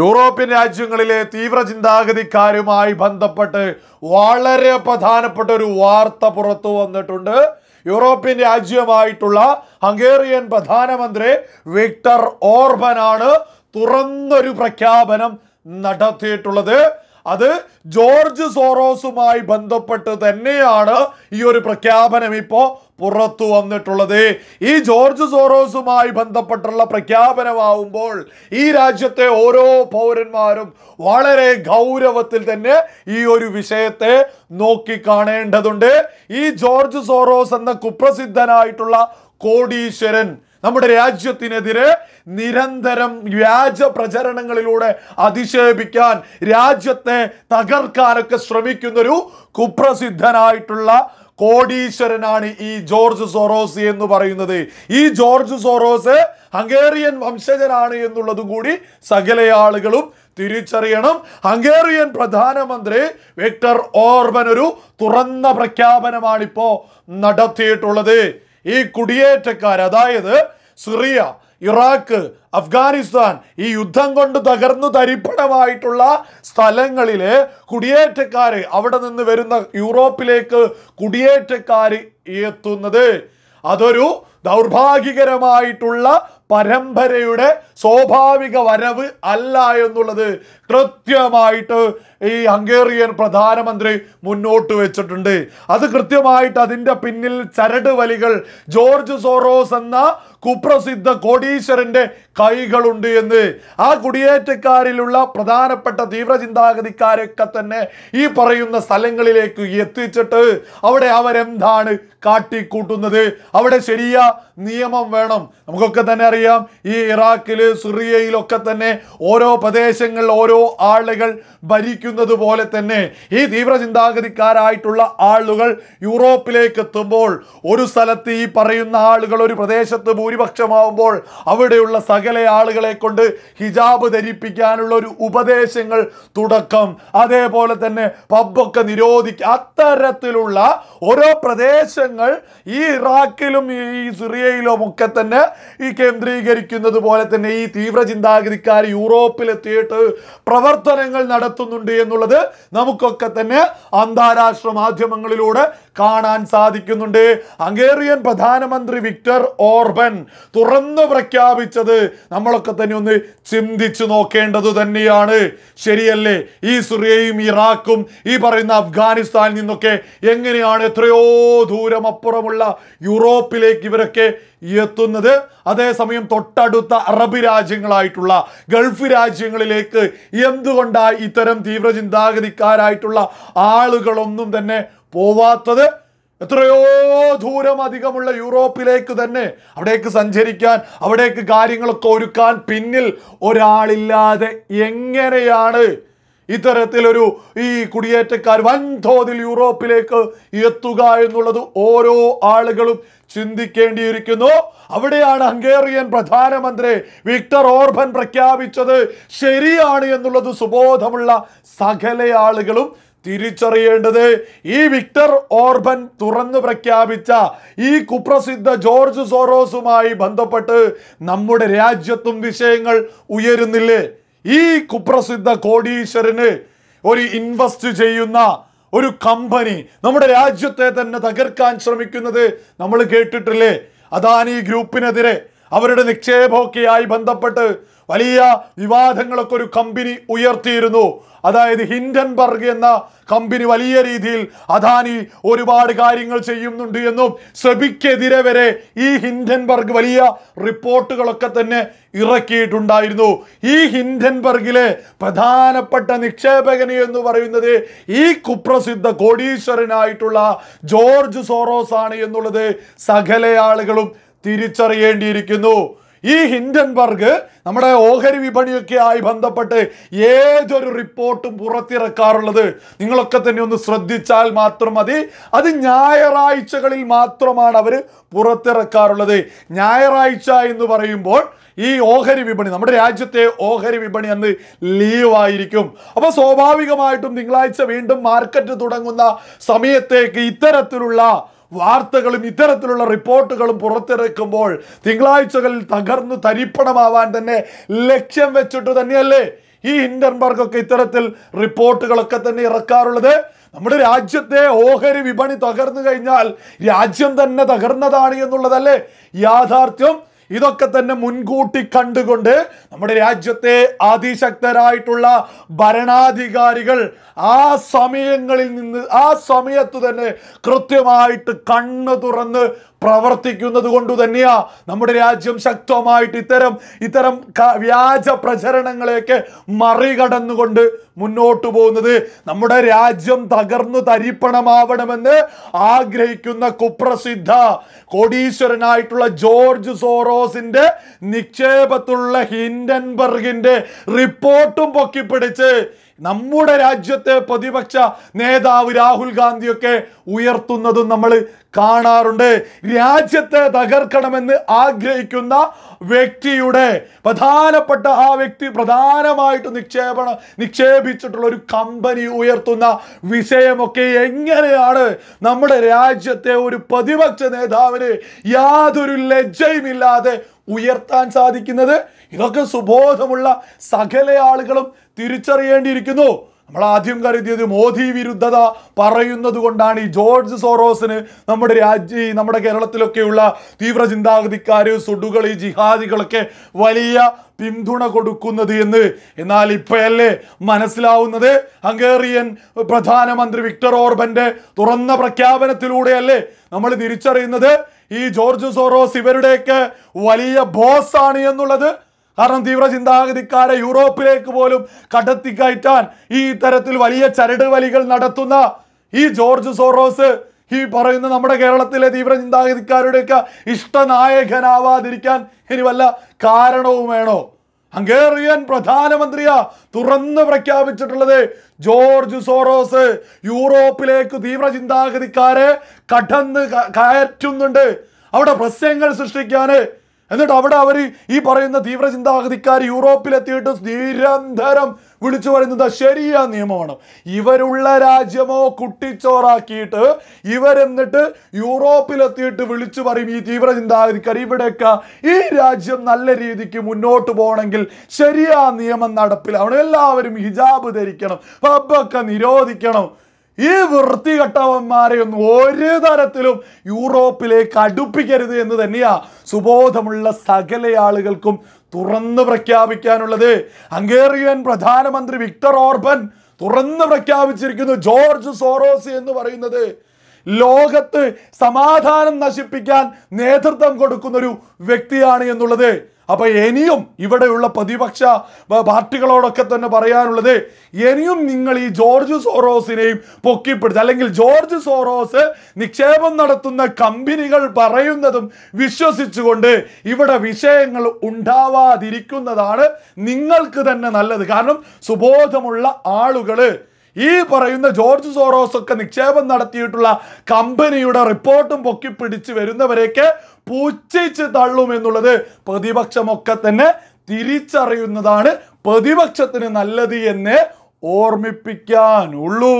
European രാജ്യങ്ങളിലെ തീവ്ര ചിന്താഗതിക്കാരുമായി ബന്ധപ്പെട്ട് വളരെ പ്രധാനപ്പെട്ട ഒരു വാർത്ത പുറത്തു വന്നിട്ടുണ്ട് യൂറോപ്യൻ രാജ്യമായിട്ടുള്ള ഹംഗേറിയൻ പ്രധാനമന്ത്രി വിക്ടർ ഓർബനാണ് തുറന്നൊരു പ്രഖ്യാപനം നടത്തിയിട്ടുള്ളത് അത് ജോർജ് സോറോസുമായി ബന്ധപ്പെട്ട് തന്നെയാണ് ഈ ഒരു പ്രഖ്യാപനം ഇപ്പോൾ പുറത്തു വന്നിട്ടുള്ളത് ഈ ജോർജ് സോറോസുമായി ബന്ധപ്പെട്ടുള്ള പ്രഖ്യാപനമാവുമ്പോൾ ഈ രാജ്യത്തെ ഓരോ പൗരന്മാരും വളരെ ഗൗരവത്തിൽ തന്നെ ഈ ഒരു വിഷയത്തെ നോക്കിക്കാണേണ്ടതുണ്ട് ഈ ജോർജ് സോറോസ് എന്ന കുപ്രസിദ്ധനായിട്ടുള്ള കോടീശ്വരൻ നമ്മുടെ രാജ്യത്തിനെതിരെ നിരന്തരം വ്യാജ പ്രചരണങ്ങളിലൂടെ അധിക്ഷേപിക്കാൻ രാജ്യത്തെ തകർക്കാനൊക്കെ ശ്രമിക്കുന്നൊരു കുപ്രസിദ്ധനായിട്ടുള്ള കോടീശ്വരനാണ് ഈ ജോർജ് സോറോസ് എന്ന് പറയുന്നത് ഈ ജോർജ് സോറോസ് ഹംഗേറിയൻ വംശജനാണ് എന്നുള്ളതും കൂടി സകല ആളുകളും തിരിച്ചറിയണം ഹംഗേറിയൻ പ്രധാനമന്ത്രി വിക്ടർ ഓർബൻ ഒരു തുറന്ന പ്രഖ്യാപനമാണിപ്പോ നടത്തിയിട്ടുള്ളത് ഈ കുടിയേറ്റക്കാർ അതായത് സിറിയ ഇറാഖ് അഫ്ഗാനിസ്ഥാൻ ഈ യുദ്ധം കൊണ്ട് തകർന്നു തരിപ്പണമായിട്ടുള്ള സ്ഥലങ്ങളിലെ കുടിയേറ്റക്കാർ അവിടെ നിന്ന് വരുന്ന യൂറോപ്പിലേക്ക് കുടിയേറ്റക്കാർ എത്തുന്നത് അതൊരു ദൗർഭാഗ്യകരമായിട്ടുള്ള പരമ്പരയുടെ സ്വാഭാവിക വരവ് അല്ല എന്നുള്ളത് കൃത്യമായിട്ട് ഈ ഹംഗേറിയൻ പ്രധാനമന്ത്രി മുന്നോട്ട് വെച്ചിട്ടുണ്ട് അത് കൃത്യമായിട്ട് അതിൻ്റെ പിന്നിൽ ചരട് വലികൾ ജോർജ് സോറോസ് എന്ന കുപ്രസിദ്ധ കോടീശ്വരൻ്റെ കൈകളുണ്ട് എന്ന് ആ കുടിയേറ്റക്കാരിലുള്ള പ്രധാനപ്പെട്ട തീവ്രചിന്താഗതിക്കാരൊക്കെ തന്നെ ഈ പറയുന്ന സ്ഥലങ്ങളിലേക്ക് എത്തിച്ചിട്ട് അവിടെ അവരെന്താണ് കാട്ടിക്കൂട്ടുന്നത് അവിടെ ശരിയ നിയമം വേണം നമുക്കൊക്കെ തന്നെ അറിയാം നമുക്കറിയാം ഈ ഇറാഖിൽ സിറിയയിലൊക്കെ തന്നെ ഓരോ പ്രദേശങ്ങൾ ഓരോ ആളുകൾ ഭരിക്കുന്നത് പോലെ തന്നെ ഈ തീവ്ര ആളുകൾ യൂറോപ്പിലേക്ക് എത്തുമ്പോൾ ഒരു സ്ഥലത്ത് ഈ പറയുന്ന ആളുകൾ ഒരു പ്രദേശത്ത് ഭൂരിപക്ഷമാവുമ്പോൾ അവിടെയുള്ള സകല ആളുകളെ കൊണ്ട് ഹിജാബ് ധരിപ്പിക്കാനുള്ള ഒരു ഉപദേശങ്ങൾ തുടക്കം അതേപോലെ തന്നെ പബ്ബൊക്കെ നിരോധിക്കുക അത്തരത്തിലുള്ള ഓരോ പ്രദേശങ്ങൾ ഈ ഇറാഖിലും ഈ സിറിയയിലും ഒക്കെ തന്നെ ഈ കേന്ദ്ര കേന്ദ്രീകരിക്കുന്നത് പോലെ തന്നെ ഈ തീവ്ര ചിന്താഗതിക്കാർ യൂറോപ്പിലെത്തിയിട്ട് പ്രവർത്തനങ്ങൾ നടത്തുന്നുണ്ട് എന്നുള്ളത് നമുക്കൊക്കെ തന്നെ അന്താരാഷ്ട്ര മാധ്യമങ്ങളിലൂടെ കാണാൻ സാധിക്കുന്നുണ്ട് ഹംഗേറിയൻ പ്രധാനമന്ത്രി വിക്ടർ ഓർബൻ തുറന്നു പ്രഖ്യാപിച്ചത് നമ്മളൊക്കെ തന്നെ ഒന്ന് ചിന്തിച്ചു നോക്കേണ്ടത് തന്നെയാണ് ശരിയല്ലേ ഈ സുറിയയും ഇറാഖും ഈ പറയുന്ന അഫ്ഗാനിസ്ഥാനിൽ നിന്നൊക്കെ എങ്ങനെയാണ് എത്രയോ ദൂരം അപ്പുറമുള്ള യൂറോപ്പിലേക്ക് ഇവരൊക്കെ എത്തുന്നത് അതേസമയം തൊട്ടടുത്ത അറബ് രാജ്യങ്ങളായിട്ടുള്ള ഗൾഫ് രാജ്യങ്ങളിലേക്ക് എന്തുകൊണ്ടാണ് ഇത്തരം തീവ്രചിന്താഗതിക്കാരായിട്ടുള്ള ആളുകളൊന്നും തന്നെ പോവാത്തത് എത്രയോ ദൂരം അധികമുള്ള യൂറോപ്പിലേക്ക് തന്നെ അവിടേക്ക് സഞ്ചരിക്കാൻ അവിടേക്ക് കാര്യങ്ങളൊക്കെ ഒരുക്കാൻ പിന്നിൽ ഒരാളില്ലാതെ എങ്ങനെയാണ് ഇത്തരത്തിലൊരു ഈ കുടിയേറ്റക്കാർ വൻതോതിൽ യൂറോപ്പിലേക്ക് എത്തുക എന്നുള്ളത് ഓരോ ആളുകളും ചിന്തിക്കേണ്ടിയിരിക്കുന്നു അവിടെയാണ് ഹംഗേറിയൻ പ്രധാനമന്ത്രി വിക്ടർ ഓർബൻ പ്രഖ്യാപിച്ചത് ശരിയാണ് എന്നുള്ളത് സുബോധമുള്ള സകല ആളുകളും തിരിച്ചറിയേണ്ടത് ഈ വിക്ടർ ഓർബൻ തുറന്നു പ്രഖ്യാപിച്ച ഈ കുപ്രസിദ്ധ ജോർജ് സോറോസുമായി ബന്ധപ്പെട്ട് നമ്മുടെ രാജ്യത്തും വിഷയങ്ങൾ ഉയരുന്നില്ലേ ഈ കുപ്രസിദ്ധ കോടീശ്വരന് ഒരു ഇൻവെസ്റ്റ് ചെയ്യുന്ന ഒരു കമ്പനി നമ്മുടെ രാജ്യത്തെ തന്നെ തകർക്കാൻ ശ്രമിക്കുന്നത് നമ്മൾ കേട്ടിട്ടില്ലേ അദാനി ഗ്രൂപ്പിനെതിരെ അവരുടെ നിക്ഷേപമൊക്കെയായി ബന്ധപ്പെട്ട് വലിയ വിവാദങ്ങളൊക്കെ ഒരു കമ്പനി ഉയർത്തിയിരുന്നു അതായത് ഹിൻഡൻബർഗ് എന്ന കമ്പനി വലിയ രീതിയിൽ അദാനി ഒരുപാട് കാര്യങ്ങൾ ചെയ്യുന്നുണ്ട് എന്നും സെബിക്കെതിരെ വരെ ഈ ഹിൻഡൻബർഗ് വലിയ റിപ്പോർട്ടുകളൊക്കെ തന്നെ ഇറക്കിയിട്ടുണ്ടായിരുന്നു ഈ ഹിൻഡൻബർഗിലെ പ്രധാനപ്പെട്ട നിക്ഷേപകന് എന്ന് പറയുന്നത് ഈ കുപ്രസിദ്ധ കോടീശ്വരനായിട്ടുള്ള ജോർജ് സോറോസ് ആണ് എന്നുള്ളത് സകല ആളുകളും തിരിച്ചറിയേണ്ടിയിരിക്കുന്നു ഈ ഹിൻഡൻബർഗ് നമ്മുടെ ഓഹരി വിപണിയൊക്കെ ആയി ബന്ധപ്പെട്ട് ഏതൊരു റിപ്പോർട്ടും പുറത്തിറക്കാറുള്ളത് നിങ്ങളൊക്കെ തന്നെ ഒന്ന് ശ്രദ്ധിച്ചാൽ മാത്രം മതി അത് ഞായറാഴ്ചകളിൽ മാത്രമാണ് അവർ പുറത്തിറക്കാറുള്ളത് ഞായറാഴ്ച എന്ന് പറയുമ്പോൾ ഈ ഓഹരി വിപണി നമ്മുടെ രാജ്യത്തെ ഓഹരി വിപണി അന്ന് ആയിരിക്കും അപ്പോൾ സ്വാഭാവികമായിട്ടും തിങ്കളാഴ്ച വീണ്ടും മാർക്കറ്റ് തുടങ്ങുന്ന സമയത്തേക്ക് ഇത്തരത്തിലുള്ള വാർത്തകളും ഇത്തരത്തിലുള്ള റിപ്പോർട്ടുകളും പുറത്തിറക്കുമ്പോൾ തിങ്കളാഴ്ചകളിൽ തകർന്നു തരിപ്പണമാവാൻ തന്നെ ലക്ഷ്യം വെച്ചിട്ട് തന്നെയല്ലേ ഈ ഹിൻഡൻബർഗ് ഇത്തരത്തിൽ റിപ്പോർട്ടുകളൊക്കെ തന്നെ ഇറക്കാറുള്ളത് നമ്മുടെ രാജ്യത്തെ ഓഹരി വിപണി തകർന്നു കഴിഞ്ഞാൽ രാജ്യം തന്നെ തകർന്നതാണ് എന്നുള്ളതല്ലേ യാഥാർത്ഥ്യം ഇതൊക്കെ തന്നെ മുൻകൂട്ടി കണ്ടുകൊണ്ട് നമ്മുടെ രാജ്യത്തെ അതിശക്തരായിട്ടുള്ള ഭരണാധികാരികൾ ആ സമയങ്ങളിൽ നിന്ന് ആ സമയത്ത് തന്നെ കൃത്യമായിട്ട് കണ്ണ് തുറന്ന് പ്രവർത്തിക്കുന്നത് കൊണ്ട് തന്നെയാ നമ്മുടെ രാജ്യം ശക്തമായിട്ട് ഇത്തരം ഇത്തരം വ്യാജ പ്രചരണങ്ങളെയൊക്കെ മറികടന്നുകൊണ്ട് മുന്നോട്ട് പോകുന്നത് നമ്മുടെ രാജ്യം തകർന്നു തരിപ്പണമാവണമെന്ന് ആഗ്രഹിക്കുന്ന കുപ്രസിദ്ധ കോടീശ്വരനായിട്ടുള്ള ജോർജ് സോറോ ബോസിന്റെ നിക്ഷേപത്തുള്ള ഹിൻഡൻബർഗിന്റെ റിപ്പോർട്ടും പൊക്കിപ്പിടിച്ച് നമ്മുടെ രാജ്യത്തെ പ്രതിപക്ഷ നേതാവ് രാഹുൽ ഗാന്ധിയൊക്കെ ഉയർത്തുന്നതും നമ്മൾ കാണാറുണ്ട് രാജ്യത്തെ തകർക്കണമെന്ന് ആഗ്രഹിക്കുന്ന വ്യക്തിയുടെ പ്രധാനപ്പെട്ട ആ വ്യക്തി പ്രധാനമായിട്ട് നിക്ഷേപണ നിക്ഷേപിച്ചിട്ടുള്ള ഒരു കമ്പനി ഉയർത്തുന്ന വിഷയമൊക്കെ എങ്ങനെയാണ് നമ്മുടെ രാജ്യത്തെ ഒരു പ്രതിപക്ഷ നേതാവിന് യാതൊരു ലജ്ജയുമില്ലാതെ ഉയർത്താൻ സാധിക്കുന്നത് ഇതൊക്കെ സുബോധമുള്ള സകല ആളുകളും തിരിച്ചറിയേണ്ടിയിരിക്കുന്നു നമ്മൾ ആദ്യം കരുതിയത് മോദി വിരുദ്ധത പറയുന്നത് കൊണ്ടാണ് ഈ ജോർജ് സോറോസിന് നമ്മുടെ രാജ്യ നമ്മുടെ കേരളത്തിലൊക്കെയുള്ള തീവ്ര ചിന്താഗതിക്കാർ സുഡുകൾ ഈ ജിഹാദികളൊക്കെ വലിയ പിന്തുണ കൊടുക്കുന്നത് എന്ന് എന്നാൽ ഇപ്പോഴല്ലേ മനസ്സിലാവുന്നത് ഹംഗേറിയൻ പ്രധാനമന്ത്രി വിക്ടർ ഓർബന്റെ തുറന്ന പ്രഖ്യാപനത്തിലൂടെയല്ലേ നമ്മൾ തിരിച്ചറിയുന്നത് ഈ ജോർജ് സോറോസ് ഇവരുടെയൊക്കെ വലിയ ബോസ് ആണ് എന്നുള്ളത് കാരണം തീവ്ര ചിന്താഗതിക്കാരെ യൂറോപ്പിലേക്ക് പോലും കടത്തിക്കയറ്റാൻ ഈ തരത്തിൽ വലിയ ചരട് വലികൾ നടത്തുന്ന ഈ ജോർജ് സോറോസ് ഈ പറയുന്ന നമ്മുടെ കേരളത്തിലെ തീവ്ര ചിന്താഗതിക്കാരുടെയൊക്കെ ഇഷ്ടനായകനാവാതിരിക്കാൻ ഇനി വല്ല കാരണവും വേണോ ഹംഗേറിയൻ പ്രധാനമന്ത്രിയാ തുറന്ന് പ്രഖ്യാപിച്ചിട്ടുള്ളത് ജോർജ് സോറോസ് യൂറോപ്പിലേക്ക് തീവ്ര ചിന്താഗതിക്കാരെ കടന്ന് കയറ്റുന്നുണ്ട് അവിടെ പ്രശ്നങ്ങൾ സൃഷ്ടിക്കാന് എന്നിട്ട് അവിടെ അവർ ഈ പറയുന്ന തീവ്രചിന്താഗതിക്കാർ യൂറോപ്പിലെത്തിയിട്ട് നിരന്തരം വിളിച്ചു പറയുന്നത് ശരിയ നിയമമാണ് ഇവരുള്ള രാജ്യമോ കുട്ടിച്ചോറാക്കിയിട്ട് ഇവരെന്നിട്ട് യൂറോപ്പിലെത്തിയിട്ട് വിളിച്ചു പറയും ഈ തീവ്രചിന്താഗതിക്കാർ ഇവിടെയൊക്കെ ഈ രാജ്യം നല്ല രീതിക്ക് മുന്നോട്ട് പോകണമെങ്കിൽ ശരിയാ നിയമം നടപ്പിലാവണം എല്ലാവരും ഹിജാബ് ധരിക്കണം പബ്ബൊക്കെ നിരോധിക്കണം ഈ വൃത്തികെട്ടവന്മാരെ ഒന്നും ഒരു തരത്തിലും യൂറോപ്പിലേക്ക് അടുപ്പിക്കരുത് എന്ന് തന്നെയാ സുബോധമുള്ള സകല ആളുകൾക്കും തുറന്ന് പ്രഖ്യാപിക്കാനുള്ളത് ഹംഗേറിയൻ പ്രധാനമന്ത്രി വിക്ടർ ഓർബൻ തുറന്ന് പ്രഖ്യാപിച്ചിരിക്കുന്നു ജോർജ് സോറോസ് എന്ന് പറയുന്നത് ലോകത്ത് സമാധാനം നശിപ്പിക്കാൻ നേതൃത്വം കൊടുക്കുന്ന ഒരു വ്യക്തിയാണ് എന്നുള്ളത് അപ്പോൾ ഇനിയും ഇവിടെയുള്ള പ്രതിപക്ഷ പാർട്ടികളോടൊക്കെ തന്നെ പറയാനുള്ളത് ഇനിയും നിങ്ങൾ ഈ ജോർജ് സോറോസിനെയും പൊക്കിപ്പിടിച്ച് അല്ലെങ്കിൽ ജോർജ് സോറോസ് നിക്ഷേപം നടത്തുന്ന കമ്പനികൾ പറയുന്നതും വിശ്വസിച്ചുകൊണ്ട് ഇവിടെ വിഷയങ്ങൾ ഉണ്ടാവാതിരിക്കുന്നതാണ് നിങ്ങൾക്ക് തന്നെ നല്ലത് കാരണം സുബോധമുള്ള ആളുകൾ ഈ പറയുന്ന ജോർജ് സോറോസ് ഒക്കെ നിക്ഷേപം നടത്തിയിട്ടുള്ള കമ്പനിയുടെ റിപ്പോർട്ടും പൊക്കിപ്പിടിച്ച് വരുന്നവരേക്ക് പൂച്ഛിച്ച് തള്ളുമെന്നുള്ളത് പ്രതിപക്ഷമൊക്കെ തന്നെ തിരിച്ചറിയുന്നതാണ് പ്രതിപക്ഷത്തിന് നല്ലത് എന്ന് ഓർമ്മിപ്പിക്കാനുള്ളൂ